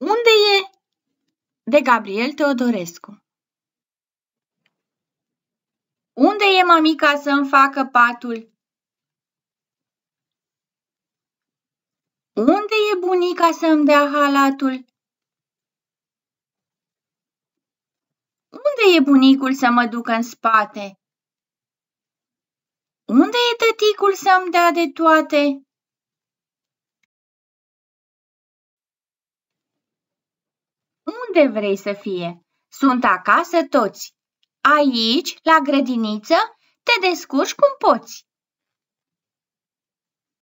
Unde e? De Gabriel Teodorescu Unde e mămica să-mi facă patul? Unde e bunica să-mi dea halatul? Unde e bunicul să mă ducă în spate? Unde e tăticul să-mi dea de toate? unde vrei să fie. Sunt acasă toți. Aici, la grădiniță, te descurci cum poți.